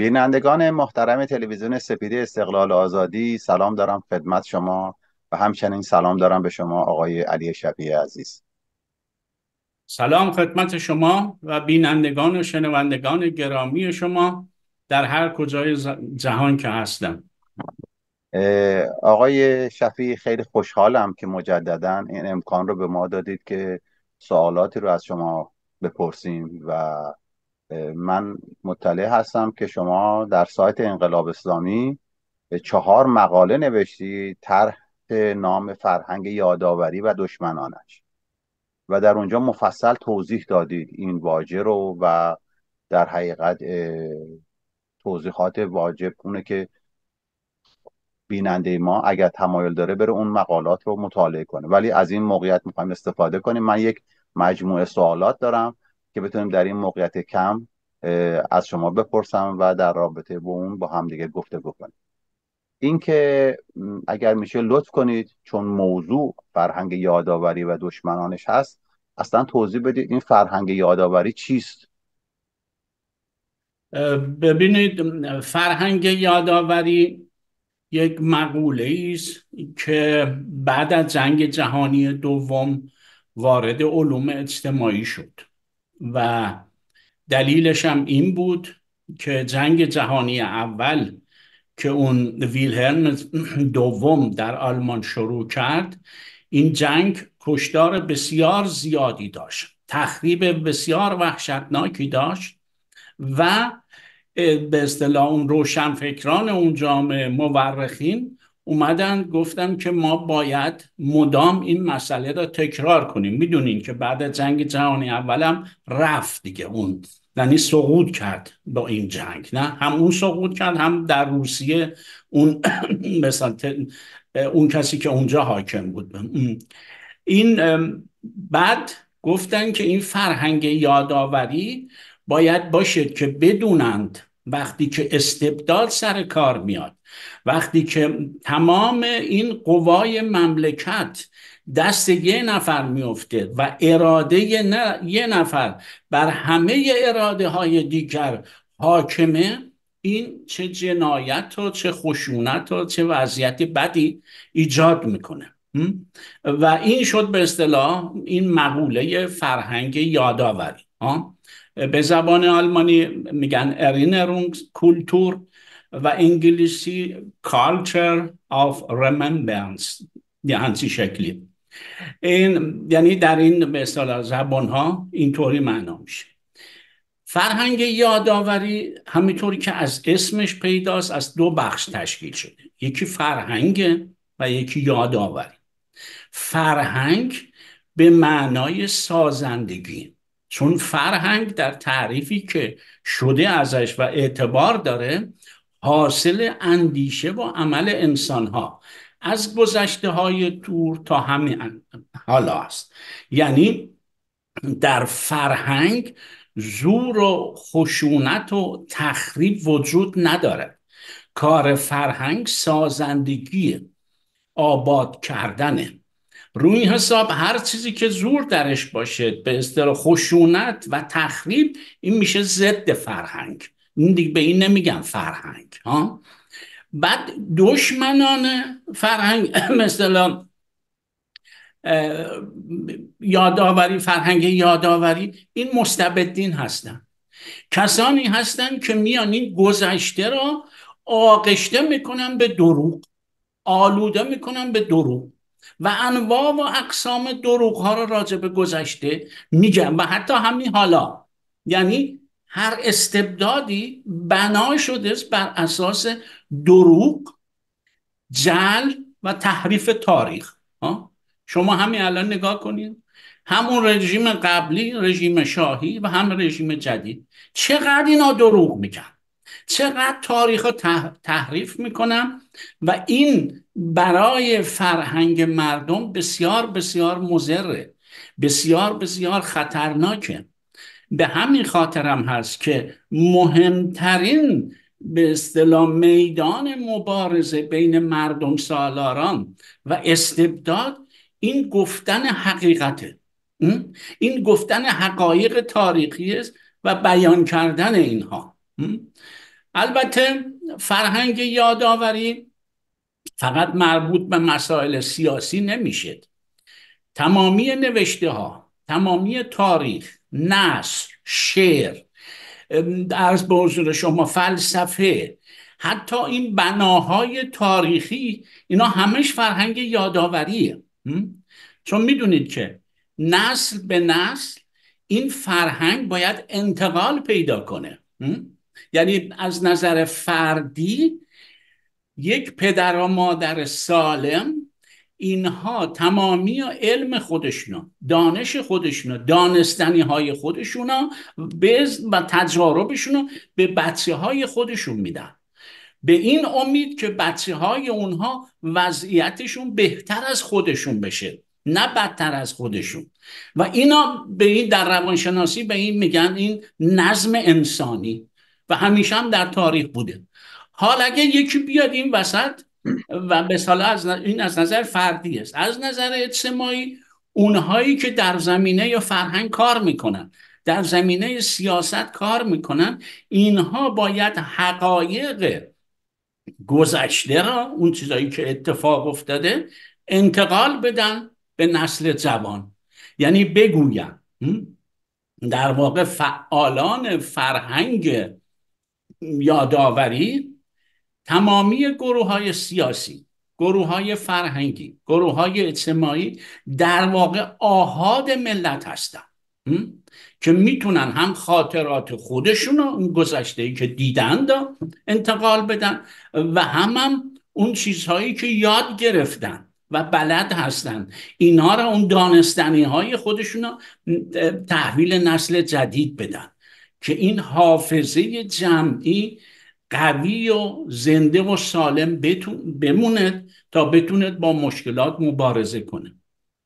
بینندگان محترم تلویزیون سپیده استقلال آزادی سلام دارم خدمت شما و همچنین سلام دارم به شما آقای علی شفیع عزیز سلام خدمت شما و بینندگان و شنوندگان گرامی شما در هر کجای جهان که هستم آقای شفیع خیلی خوشحالم که مجددا این امکان رو به ما دادید که سوالاتی رو از شما بپرسیم و من مطلع هستم که شما در سایت انقلاب اسلامی چهار مقاله نوشتی طرح نام فرهنگ یادآوری و دشمنانش و در اونجا مفصل توضیح دادید این واژه رو و در حقیقت توضیحات واجب اونه که بیننده ما اگر تمایل داره بره اون مقالات رو مطالعه کنه ولی از این موقعیت میخوایم استفاده کنیم من یک مجموعه سوالات دارم که بتونیم در این موقعیت کم از شما بپرسم و در رابطه با اون با هم گفته گفتگو این اینکه اگر میشه لطف کنید چون موضوع فرهنگ یادآوری و دشمنانش هست اصلا توضیح بدید این فرهنگ یادآوری چیست ببینید فرهنگ یادآوری یک مقوله است که بعد از جنگ جهانی دوم وارد علوم اجتماعی شد و دلیلش هم این بود که جنگ جهانی اول که اون ویلهرن دوم در آلمان شروع کرد این جنگ کشدار بسیار زیادی داشت تخریب بسیار وحشتناکی داشت و به اصطلاح اون روشنفکران اون جامعه مورخین اومدن گفتن که ما باید مدام این مسئله را تکرار کنیم میدونین که بعد جنگ جهانی اولم رفت دیگه اون یعنی سقوط کرد با این جنگ نه هم اون سقوط کرد هم در روسیه اون مثلا اون کسی که اونجا حاکم بود این بعد گفتن که این فرهنگ یادآوری باید باشه که بدونند وقتی که استبدال سر کار میاد وقتی که تمام این قوای مملکت دست یه نفر میفته و اراده یه نفر بر همه اراده های دیگر حاکمه این چه جنایت و چه خشونت و چه وضعیت بدی ایجاد میکنه و این شد به اصطلاح این مقوله فرهنگ یادآوری به زبان آلمانی میگن ارینرونگ کلتور و انگلیسی کالچر آف رمنبرنس یه همچی شکلی این یعنی در این به اصطلاح زبان ها اینطوری معنا میشه فرهنگ یادآوری همینطوری که از اسمش پیداست از دو بخش تشکیل شده یکی فرهنگ و یکی یادآوری فرهنگ به معنای سازندگی چون فرهنگ در تعریفی که شده ازش و اعتبار داره حاصل اندیشه و عمل انسان ها از گذشته های دور تا همین حالا است یعنی در فرهنگ زور و خشونت و تخریب وجود نداره کار فرهنگ سازندگی آباد کردنه روی این حساب هر چیزی که زور درش باشه به اصطلاح خشونت و تخریب این میشه ضد فرهنگ این دیگه به این نمیگن فرهنگ ها بعد دشمنان فرهنگ مثلا یاداوری فرهنگ یادآوری این مستبدین هستن کسانی هستند که میان این گذشته را آغشته میکنن به دروغ آلوده میکنن به دروغ و انواع و اقسام دروغ ها را راجع به گذشته میگن و حتی همین حالا یعنی هر استبدادی بنا شده است بر اساس دروغ جل و تحریف تاریخ شما همین الان نگاه کنید همون رژیم قبلی رژیم شاهی و هم رژیم جدید چقدر اینا دروغ میگن چقدر تاریخ تح... تحریف میکنم و این برای فرهنگ مردم بسیار بسیار مزره بسیار بسیار خطرناکه به همین خاطرم هست که مهمترین به اصطلاح میدان مبارزه بین مردم سالاران و استبداد این گفتن حقیقته این گفتن حقایق تاریخی است و بیان کردن اینها البته فرهنگ یادآوری فقط مربوط به مسائل سیاسی نمیشه تمامی نوشته ها تمامی تاریخ نصر شعر درس به حضور شما فلسفه حتی این بناهای تاریخی اینا همش فرهنگ یادآوریه چون میدونید که نسل به نسل این فرهنگ باید انتقال پیدا کنه یعنی از نظر فردی یک پدر و مادر سالم اینها تمامی علم خودشون دانش خودشون دانستنی های خودشون و تجاربشون به بچه های خودشون میدن به این امید که بچه های اونها وضعیتشون بهتر از خودشون بشه نه بدتر از خودشون و اینا به این در روانشناسی به این میگن این نظم انسانی و همیشه هم در تاریخ بوده حال اگه یکی بیاد این وسط و مثلا از این از نظر فردی است از نظر اجتماعی اونهایی که در زمینه یا فرهنگ کار میکنن در زمینه سیاست کار میکنن اینها باید حقایق گذشته را اون چیزایی که اتفاق افتاده انتقال بدن به نسل جوان یعنی بگویم در واقع فعالان فرهنگ یادآوری تمامی گروه های سیاسی گروه های فرهنگی گروه های اجتماعی در واقع آهاد ملت هستن که میتونن هم خاطرات خودشون رو اون گذشته که دیدن انتقال بدن و هم, هم اون چیزهایی که یاد گرفتن و بلد هستن اینا رو اون دانستنی های خودشون رو تحویل نسل جدید بدن که این حافظه جمعی قوی و زنده و سالم بموند تا بتوند با مشکلات مبارزه کنه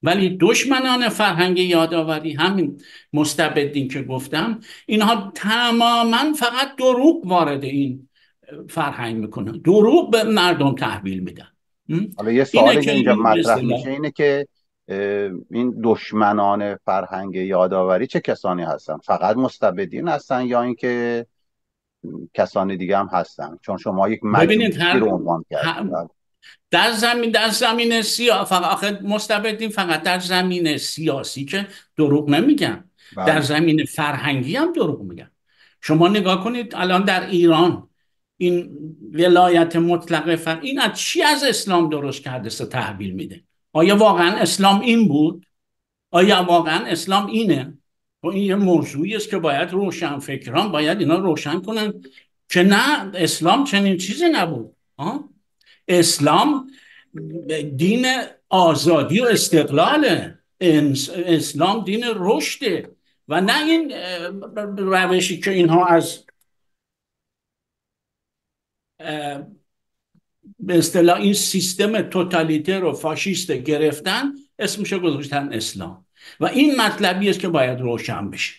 ولی دشمنان فرهنگ یادآوری همین مستبدین که گفتم اینها تماما فقط دروغ وارد این فرهنگ میکنن دروغ به مردم تحویل میدن حالا یه سوالی اینجا مطرح میشه اینه که این دشمنان فرهنگ یادآوری چه کسانی هستن فقط مستبدین هستن یا اینکه کسان دیگه هم هستن چون شما یک مجموعی رو عنوان کردید بله. در زمین در زمین فقط مستبدین فقط در زمین سیاسی که دروغ نمیگن بله. در زمین فرهنگی هم دروغ میگن شما نگاه کنید الان در ایران این ولایت مطلقه فر این از چی از اسلام درست کرده سه تحویل میده آیا واقعا اسلام این بود آیا واقعا اسلام اینه و خب این یه موضوعی است که باید روشن فکران باید اینا روشن کنن که نه اسلام چنین چیزی نبود آه؟ اسلام دین آزادی و استقلاله اسلام دین رشده و نه این روشی که اینها از به اصطلاح این سیستم توتالیتر و فاشیست گرفتن اسمشو گذاشتن اسلام و این مطلبی است که باید روشن بشه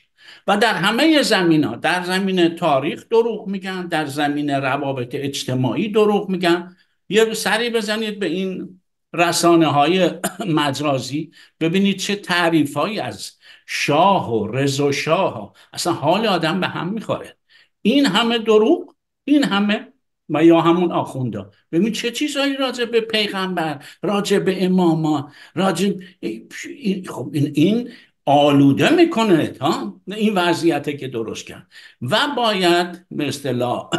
و در همه زمین ها در زمین تاریخ دروغ میگن در زمین روابط اجتماعی دروغ میگن یه سری بزنید به این رسانه های مجازی ببینید چه تعریف هایی از شاه و و شاه ها اصلا حال آدم به هم میخوره این همه دروغ این همه و یا همون آخوندا ببین چه چیزهایی راجع به پیغمبر راجع به اماما راجع خب این, این آلوده میکنه تا این وضعیته که درست کرد و باید به اصطلاح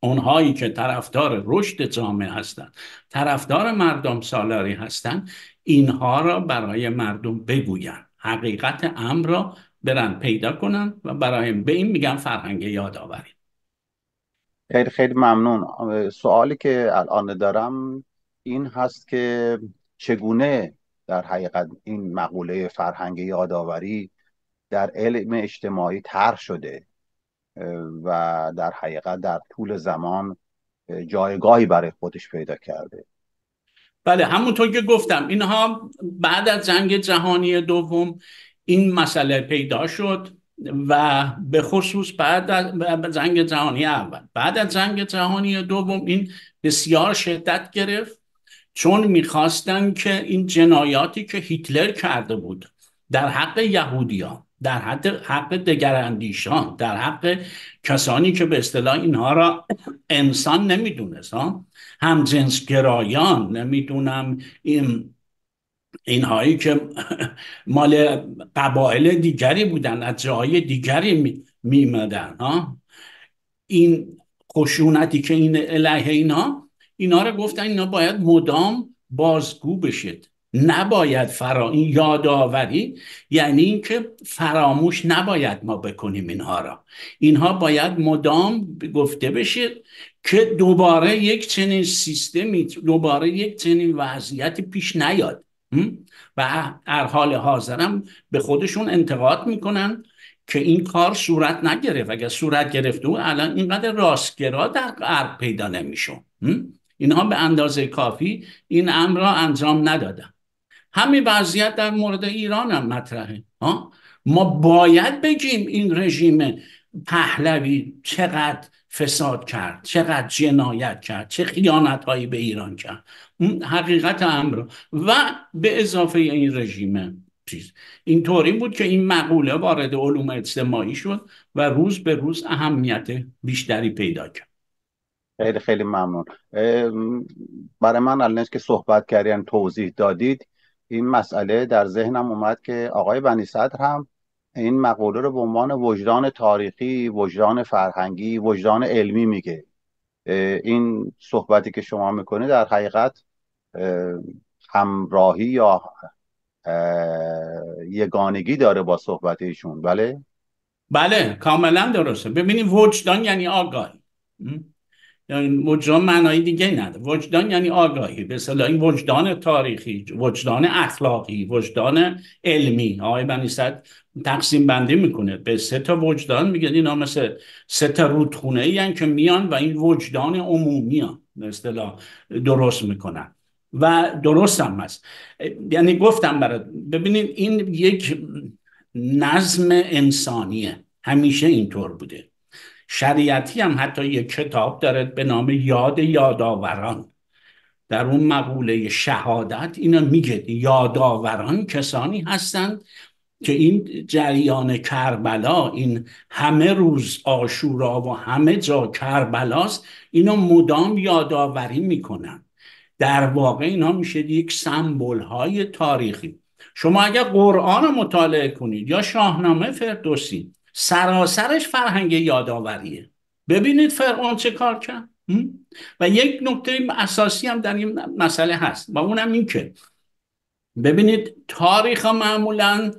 اونهایی که طرفدار رشد جامعه هستند طرفدار مردم سالاری هستند اینها را برای مردم بگویند حقیقت امر را برن پیدا کنن و برای به این میگن فرهنگ یادآوری خیلی خیلی ممنون سوالی که الان دارم این هست که چگونه در حقیقت این مقوله فرهنگ یادآوری در علم اجتماعی طرح شده و در حقیقت در طول زمان جایگاهی برای خودش پیدا کرده بله همونطور که گفتم اینها بعد از جنگ جهانی دوم این مسئله پیدا شد و به خصوص بعد از جنگ جهانی اول بعد از جنگ جهانی دوم این بسیار شدت گرفت چون میخواستن که این جنایاتی که هیتلر کرده بود در حق یهودیان در حد حق دگراندیشان در حق کسانی که به اصطلاح اینها را انسان نمیدونست هم گرایان نمیدونم این اینهایی که مال قبایل دیگری بودن از جاهای دیگری میمدن ها این خشونتی که این علیه اینها اینا رو گفتن اینا باید مدام بازگو بشید نباید فرا این یادآوری یعنی اینکه فراموش نباید ما بکنیم اینها را اینها باید مدام گفته بشه که دوباره یک چنین سیستمی دوباره یک چنین وضعیتی پیش نیاد و در حال حاضرم به خودشون انتقاد میکنن که این کار صورت نگرفت اگر صورت گرفته بود الان اینقدر راستگرا در غرب پیدا نمیشون اینها به اندازه کافی این امر را انجام ندادن همین وضعیت در مورد ایران هم مطرحه ما باید بگیم این رژیم پهلوی چقدر فساد کرد چقدر جنایت کرد چه خیانت هایی به ایران کرد حقیقت امر و به اضافه این رژیم چیز طوری بود که این مقوله وارد علوم اجتماعی شد و روز به روز اهمیت بیشتری پیدا کرد خیلی خیلی ممنون برای من الان که صحبت کردین یعنی توضیح دادید این مسئله در ذهنم اومد که آقای بنی صدر هم این مقوله رو به عنوان وجدان تاریخی وجدان فرهنگی وجدان علمی میگه این صحبتی که شما میکنه در حقیقت همراهی یا یگانگی داره با صحبت ایشون بله بله کاملا درسته ببینیم وجدان یعنی آگاهی یعنی وجدان معنای دیگه نداره وجدان یعنی آگاهی به اصطلاح این وجدان تاریخی وجدان اخلاقی وجدان علمی آقای بنیصد تقسیم بندی میکنه به سه تا وجدان میگه اینا مثل سه تا رودخونه یعنی که میان و این وجدان عمومی ها اصطلاح درست میکنن و درست هم هست یعنی گفتم برات ببینید این یک نظم انسانیه همیشه اینطور بوده شریعتی هم حتی یک کتاب داره به نام یاد یادآوران در اون مقوله شهادت اینا میگه یادآوران کسانی هستند که این جریان کربلا این همه روز آشورا و همه جا کربلاست اینا مدام یادآوری میکنن در واقع اینا میشه یک سمبول های تاریخی شما اگر قرآن رو مطالعه کنید یا شاهنامه فردوسی سراسرش فرهنگ یادآوریه ببینید فرعون چه کار کرد و یک نکته اساسی هم در این مسئله هست و اونم این که ببینید تاریخ ها معمولا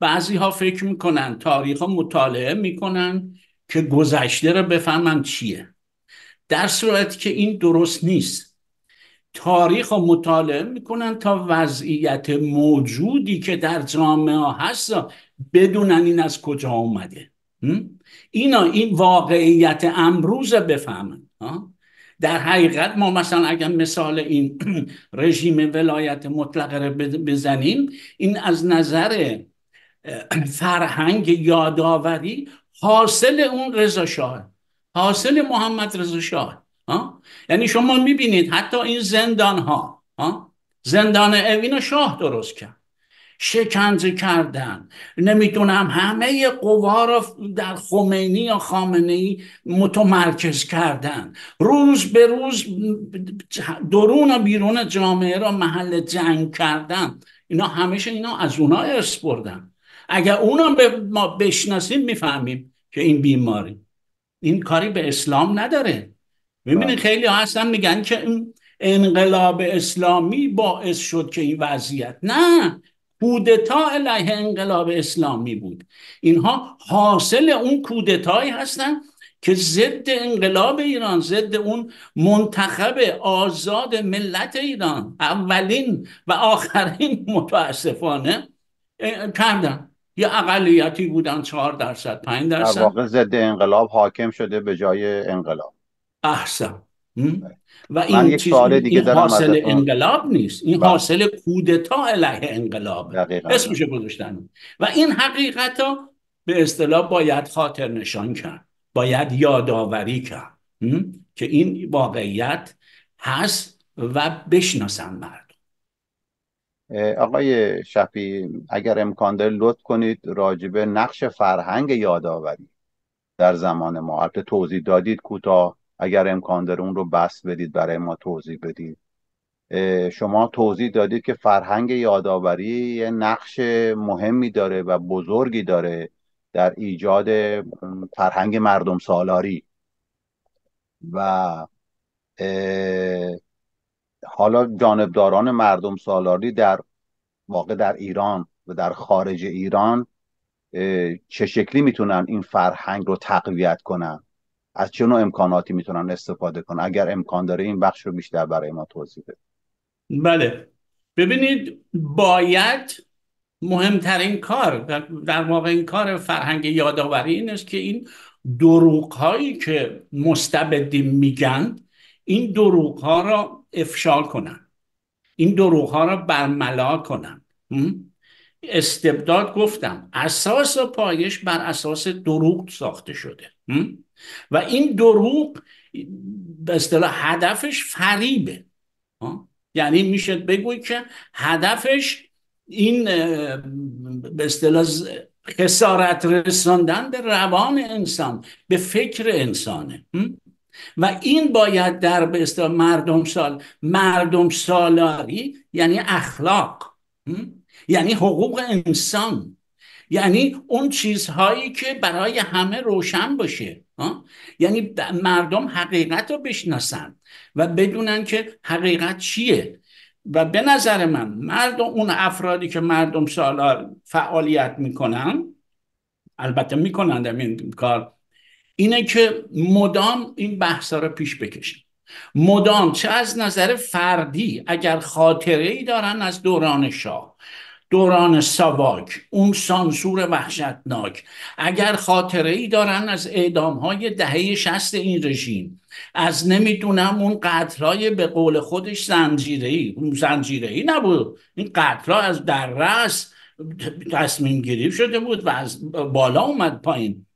بعضی ها فکر میکنن تاریخ ها مطالعه میکنن که گذشته رو بفهمن چیه در صورتی که این درست نیست تاریخ رو مطالعه میکنن تا وضعیت موجودی که در جامعه هست بدونن این از کجا اومده اینا این واقعیت امروز بفهمن در حقیقت ما مثلا اگر مثال این رژیم ولایت مطلقه رو بزنیم این از نظر فرهنگ یادآوری حاصل اون رضا شاه حاصل محمد رضا شاه یعنی شما میبینید حتی این زندان ها زندان اوین شاه درست کرد شکنجه کردن نمیدونم همه قوا را در خمینی یا خامنه ای متمرکز کردن روز به روز درون و بیرون جامعه را محل جنگ کردن اینا همیشه اینا از اونا ارث بردن اگر اونا به ما بشناسیم میفهمیم که این بیماری این کاری به اسلام نداره میبینید بله. خیلی ها هستن میگن که انقلاب اسلامی باعث شد که این وضعیت نه کودتا علیه انقلاب اسلامی بود اینها حاصل اون کودتایی هستند که ضد انقلاب ایران ضد اون منتخب آزاد ملت ایران اولین و آخرین متاسفانه کردن یه اقلیتی بودن چهار درصد پنج درصد در واقع ضد انقلاب حاکم شده به جای انقلاب احسن بله. و این چیز این حاصل انقلاب نیست این بله. حاصل کودتا علیه انقلاب اسمش گذاشتن و این حقیقت به اصطلاح باید خاطر نشان کرد باید یادآوری کرد که این واقعیت هست و بشناسن مردم آقای شفی اگر امکان داره لطف کنید راجبه نقش فرهنگ یادآوری در زمان ما توضیح دادید کوتاه اگر امکان داره اون رو بس بدید برای ما توضیح بدید شما توضیح دادید که فرهنگ یادآوری یه نقش مهمی داره و بزرگی داره در ایجاد فرهنگ مردم سالاری و حالا جانبداران مردم سالاری در واقع در ایران و در خارج ایران چه شکلی میتونن این فرهنگ رو تقویت کنن از چه نوع امکاناتی میتونن استفاده کنن اگر امکان داره این بخش رو بیشتر برای ما توضیح بده بله ببینید باید مهمترین کار در واقع این کار فرهنگ یادآوری این است که این دروغ هایی که مستبدین میگن این دروغ ها را افشا کنن این دروغ ها را برملا کنن استبداد گفتم اساس و پایش بر اساس دروغ ساخته شده و این دروغ به اصطلاح هدفش فریبه یعنی میشه بگوی که هدفش این به اصطلاح خسارت رساندن به روان انسان به فکر انسانه و این باید در به اصطلاح مردم سال مردم سالاری یعنی اخلاق یعنی حقوق انسان یعنی اون چیزهایی که برای همه روشن باشه یعنی مردم حقیقت رو بشناسن و بدونن که حقیقت چیه و به نظر من مردم اون افرادی که مردم سالار فعالیت میکنن البته میکنند این کار اینه که مدام این بحثا رو پیش بکشن مدام چه از نظر فردی اگر خاطره ای دارن از دوران شاه دوران ساواک اون سانسور وحشتناک اگر خاطره ای دارن از اعدام های دهه شست این رژیم از نمیدونم اون های به قول خودش زنجیره ای اون زنجیره ای نبود این قطرها از در رس تصمیم شده بود و از بالا اومد پایین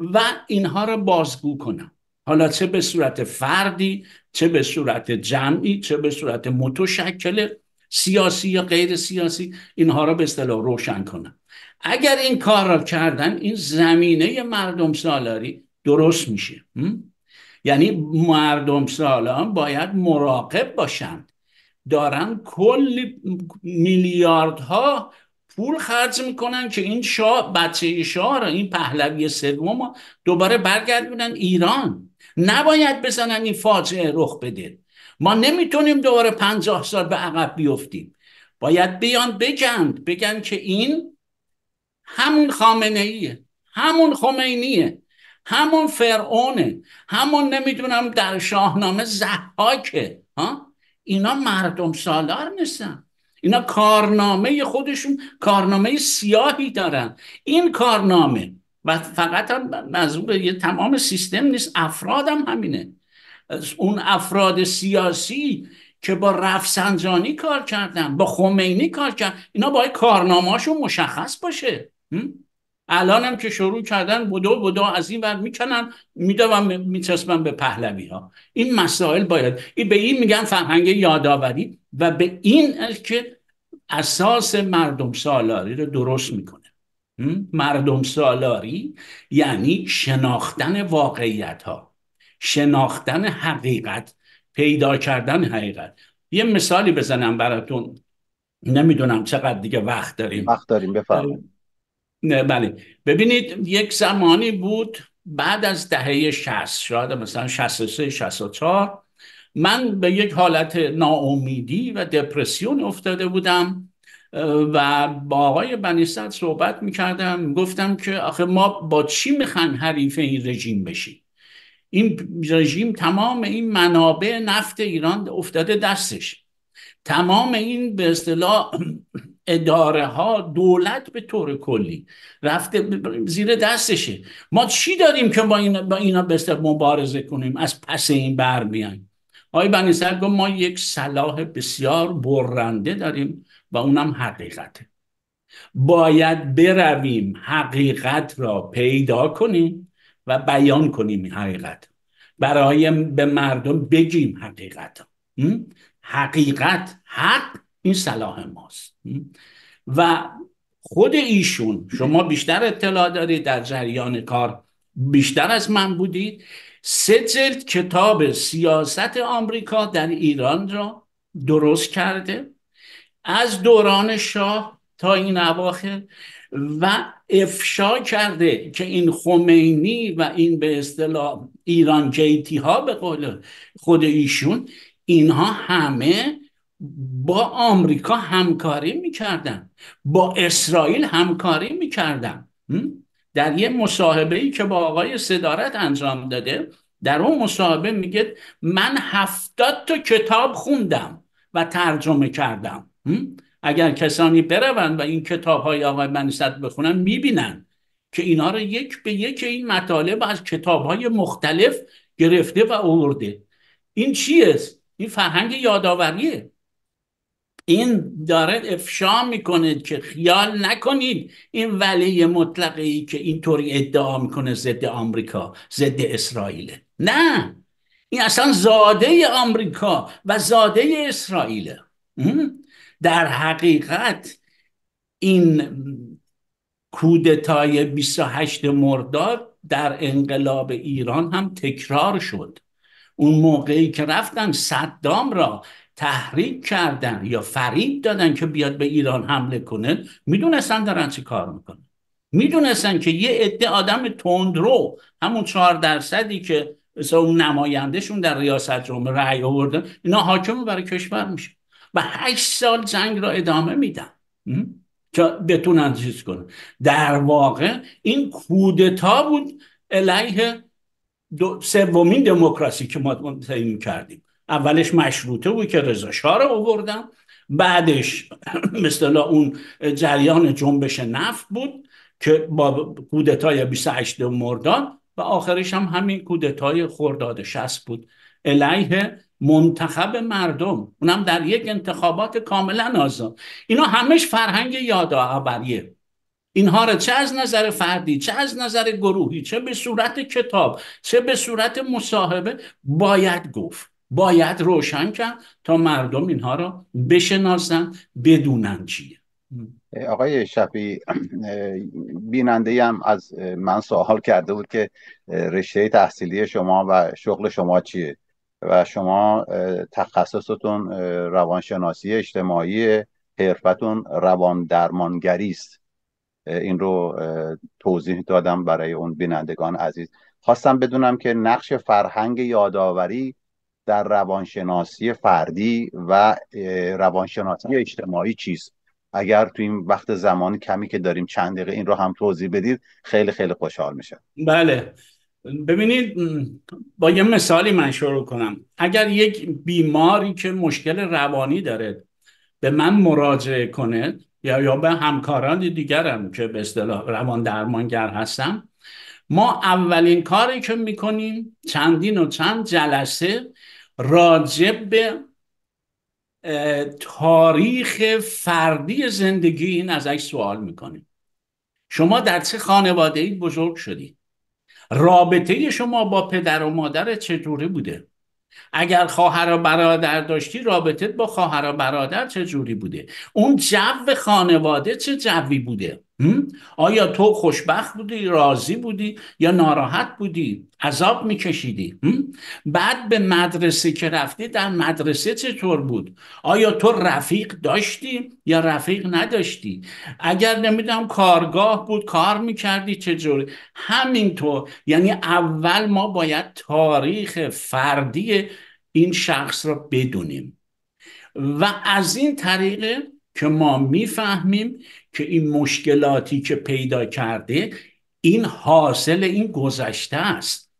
و اینها را بازگو کنم حالا چه به صورت فردی چه به صورت جمعی چه به صورت متشکل سیاسی یا غیر سیاسی اینها را به اصطلاح روشن کنن اگر این کار را کردن این زمینه مردم سالاری درست میشه یعنی مردم سالان باید مراقب باشند دارن کل میلیاردها پول خرج میکنن که این شا بچه شاه را این پهلوی سوم دوباره برگردونن ایران نباید بزنن این فاجعه رخ بده ما نمیتونیم دوباره پنجاه سال به عقب بیفتیم باید بیان بگند بگن که این همون خامنه ایه همون خمینیه همون فرعونه همون نمیدونم در شاهنامه زحاکه ها اینا مردم سالار نیستن اینا کارنامه خودشون کارنامه سیاهی دارن این کارنامه و فقط هم یه تمام سیستم نیست افرادم همینه اون افراد سیاسی که با رفسنجانی کار کردن با خمینی کار کردن اینا باید کارنامهاشون مشخص باشه الان هم که شروع کردن بدو بدو از این ور میکنن میدونم و به پهلوی ها این مسائل باید این به این میگن فرهنگ یادآوری و به این که اساس مردم سالاری رو درست میکنه مردم سالاری یعنی شناختن واقعیت ها شناختن حقیقت پیدا کردن حقیقت یه مثالی بزنم براتون نمیدونم چقدر دیگه وقت داریم وقت داریم بفرمایید بله ببینید یک زمانی بود بعد از دهه 60 شاید مثلا 63 64 من به یک حالت ناامیدی و دپرسیون افتاده بودم و با آقای بنیصد صحبت میکردم گفتم که آخه ما با چی میخوان حریف این رژیم بشیم این رژیم تمام این منابع نفت ایران افتاده دستش تمام این به اصطلاح اداره ها دولت به طور کلی رفته زیر دستشه ما چی داریم که با, این با اینا به مبارزه کنیم از پس این بر بیایم آقای بنی گفت ما یک صلاح بسیار برنده داریم و اونم حقیقته باید برویم حقیقت را پیدا کنیم و بیان کنیم این حقیقت برای به مردم بگیم حقیقت حقیقت حق این صلاح ماست و خود ایشون شما بیشتر اطلاع دارید در جریان کار بیشتر از من بودید سه جلد کتاب سیاست آمریکا در ایران را درست کرده از دوران شاه تا این اواخر و افشا کرده که این خمینی و این به اصطلاح ایران جیتی ها به قول خود ایشون اینها همه با آمریکا همکاری میکردن با اسرائیل همکاری میکردن در یه مصاحبه ای که با آقای صدارت انجام داده در اون مصاحبه میگه من هفتاد تا کتاب خوندم و ترجمه کردم اگر کسانی بروند و این کتاب های آقای منصد بخونن میبینن که اینا رو یک به یک این مطالب از کتاب های مختلف گرفته و آورده این چیست؟ این فرهنگ یادآوریه این داره افشا میکنه که خیال نکنید این ولی مطلقه ای که اینطوری ادعا میکنه ضد آمریکا ضد اسرائیله نه این اصلا زاده آمریکا و زاده اسرائیله در حقیقت این کودتای 28 مرداد در انقلاب ایران هم تکرار شد اون موقعی که رفتن صدام را تحریک کردن یا فریب دادن که بیاد به ایران حمله کنه میدونستن دارن چی کار میکنن میدونستن که یه عده آدم تندرو همون چهار درصدی که مثلا اون نمایندهشون در ریاست جمهور رأی آوردن اینا حاکم برای کشور میشه و هشت سال جنگ را ادامه میدن که بتونن چیز کنن در واقع این کودتا بود علیه سومین دموکراسی که ما تعیین کردیم اولش مشروطه بود که رضا شاه رو آوردن بعدش مثلا اون جریان جنبش نفت بود که با کودتای 28 مرداد و آخرش هم همین کودتای خرداد 60 بود علیه منتخب مردم اونم در یک انتخابات کاملا آزاد اینا همش فرهنگ یادآوریه اینها را چه از نظر فردی چه از نظر گروهی چه به صورت کتاب چه به صورت مصاحبه باید گفت باید روشن کرد تا مردم اینها را بشناسند بدونن چیه آقای شفی بیننده هم از من سوال کرده بود که رشته تحصیلی شما و شغل شما چیه و شما تخصصتون روانشناسی اجتماعی حرفتون روان درمانگری است این رو توضیح دادم برای اون بینندگان عزیز خواستم بدونم که نقش فرهنگ یادآوری در روانشناسی فردی و روانشناسی اجتماعی چیست اگر تو این وقت زمان کمی که داریم چند دقیقه این رو هم توضیح بدید خیلی خیلی خوشحال میشه بله ببینید با یه مثالی من شروع کنم اگر یک بیماری که مشکل روانی داره به من مراجعه کنه یا یا به همکاران دیگرم که به اصطلاح روان درمانگر هستم ما اولین کاری که میکنیم چندین و چند جلسه راجب به تاریخ فردی زندگی این ازش سوال میکنیم شما در چه خانواده ای بزرگ شدید رابطه شما با پدر و مادر چجوری بوده اگر خواهر و برادر داشتی رابطت با خواهر و برادر چجوری بوده اون جو خانواده چه جوی بوده آیا تو خوشبخت بودی راضی بودی یا ناراحت بودی عذاب میکشیدی بعد به مدرسه که رفتی در مدرسه چطور بود آیا تو رفیق داشتی یا رفیق نداشتی اگر نمیدونم کارگاه بود کار میکردی چجوری همینطور یعنی اول ما باید تاریخ فردی این شخص را بدونیم و از این طریق که ما میفهمیم که این مشکلاتی که پیدا کرده این حاصل این گذشته است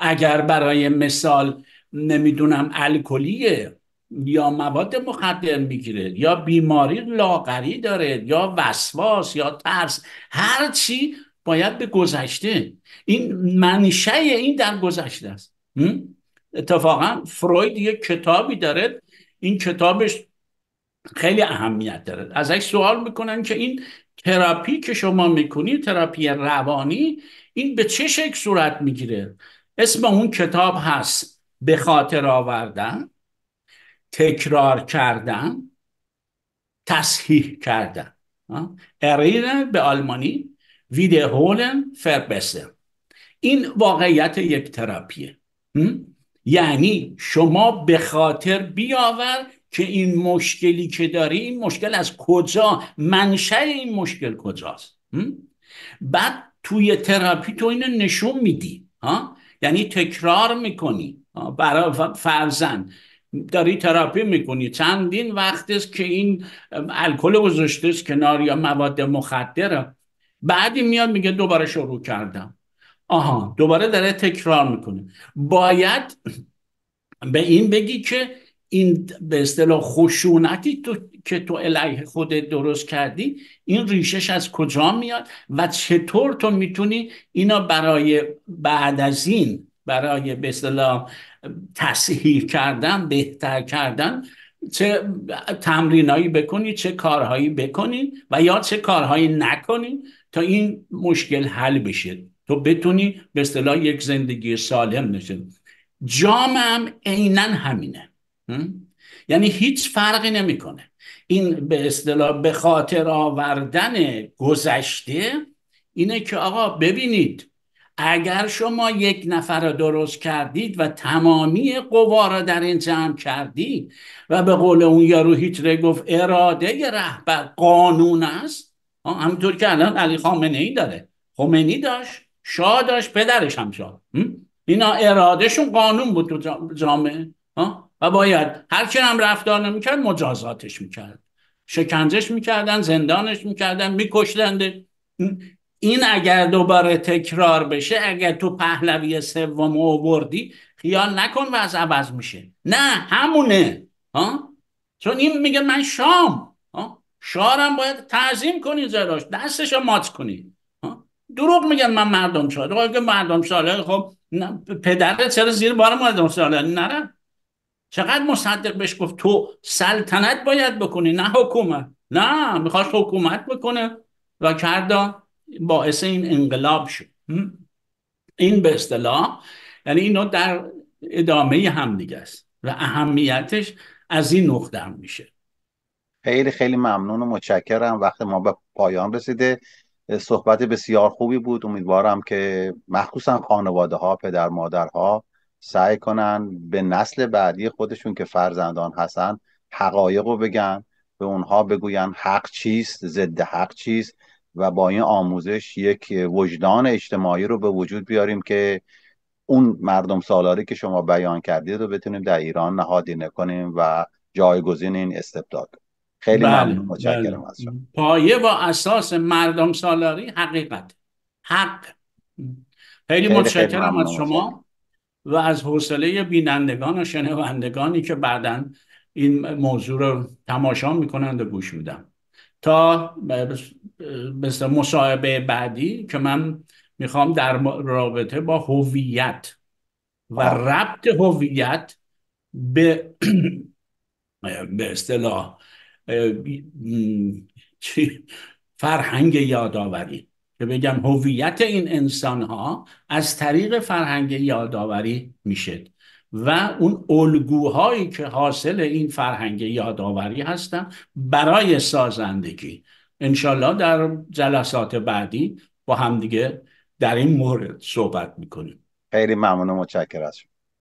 اگر برای مثال نمیدونم الکلیه یا مواد مخدر میگیره یا بیماری لاغری داره یا وسواس یا ترس هر چی باید به گذشته این منشه این در گذشته است اتفاقا فروید یک کتابی داره این کتابش خیلی اهمیت داره ازش سوال میکنن که این تراپی که شما میکنید تراپی روانی این به چه شکل صورت میگیره اسم اون کتاب هست به خاطر آوردن تکرار کردن تصحیح کردن اریرن به آلمانی هولن فربسه این واقعیت یک تراپیه یعنی شما به خاطر بیاور که این مشکلی که داری این مشکل از کجا منشأ این مشکل کجاست بعد توی تراپی تو اینو نشون میدی ها یعنی تکرار میکنی برای فرزن داری تراپی میکنی چندین وقت است که این الکل گذاشته است کنار یا مواد مخدر بعدی میاد میگه دوباره شروع کردم آها دوباره داره تکرار میکنه باید به این بگی که این به اصطلاح خشونتی که تو علیه خودت درست کردی این ریشش از کجا میاد و چطور تو میتونی اینا برای بعد از این برای به اصطلاح تصحیح کردن بهتر کردن چه تمرینایی بکنی چه کارهایی بکنی و یا چه کارهایی نکنی تا این مشکل حل بشه تو بتونی به اصطلاح یک زندگی سالم نشه جامم عینا همینه یعنی هیچ فرقی نمیکنه این به اصطلاح به خاطر آوردن گذشته اینه که آقا ببینید اگر شما یک نفر را درست کردید و تمامی قوا را در این جمع کردید و به قول اون یارو هیتلر گفت اراده رهبر قانون است همونطور که الان علی خامنه ای داره خمینی داشت شاه داشت پدرش هم شاه اینا ارادهشون قانون بود تو جامعه و باید هر که هم رفتار نمیکرد مجازاتش میکرد شکنجش میکردن زندانش میکردن میکشتند این اگر دوباره تکرار بشه اگر تو پهلوی سوم آوردی خیال نکن و از عوض میشه نه همونه ها چون این میگه من شام ها شارم باید تعظیم کنی زراش دستش رو مات کنی دروغ میگن من مردم شد خب، اگه مردم ساله خب پدرت چرا زیر بار مردم ساله نرم چقدر مصدق بهش گفت تو سلطنت باید بکنی نه حکومت نه میخواست حکومت بکنه و کردا باعث این انقلاب شد این به اصطلاح یعنی اینو در ادامه هم دیگه است و اهمیتش از این نقطه هم میشه خیلی خیلی ممنون و متشکرم وقت ما به پایان رسیده صحبت بسیار خوبی بود امیدوارم که مخصوصا خانواده ها پدر مادرها سعی کنن به نسل بعدی خودشون که فرزندان هستن حقایق رو بگن به اونها بگوین حق چیست ضد حق چیست و با این آموزش یک وجدان اجتماعی رو به وجود بیاریم که اون مردم سالاری که شما بیان کردید رو بتونیم در ایران نهادینه کنیم و جایگزین این استبداد خیلی بله، ممنون بله. پایه و اساس مردم سالاری حقیقت حق خیلی متشکرم از شما و از حوصله بینندگان و شنوندگانی که بعدا این موضوع رو تماشا میکنند و گوش میدم تا مثل مصاحبه بعدی که من میخوام در رابطه با هویت و ربط هویت به به اصطلاح فرهنگ یادآوری که بگم هویت این انسان ها از طریق فرهنگ یادآوری میشه و اون الگوهایی که حاصل این فرهنگ یادآوری هستن برای سازندگی انشالله در جلسات بعدی با همدیگه در این مورد صحبت میکنیم خیلی ممنون متشکرم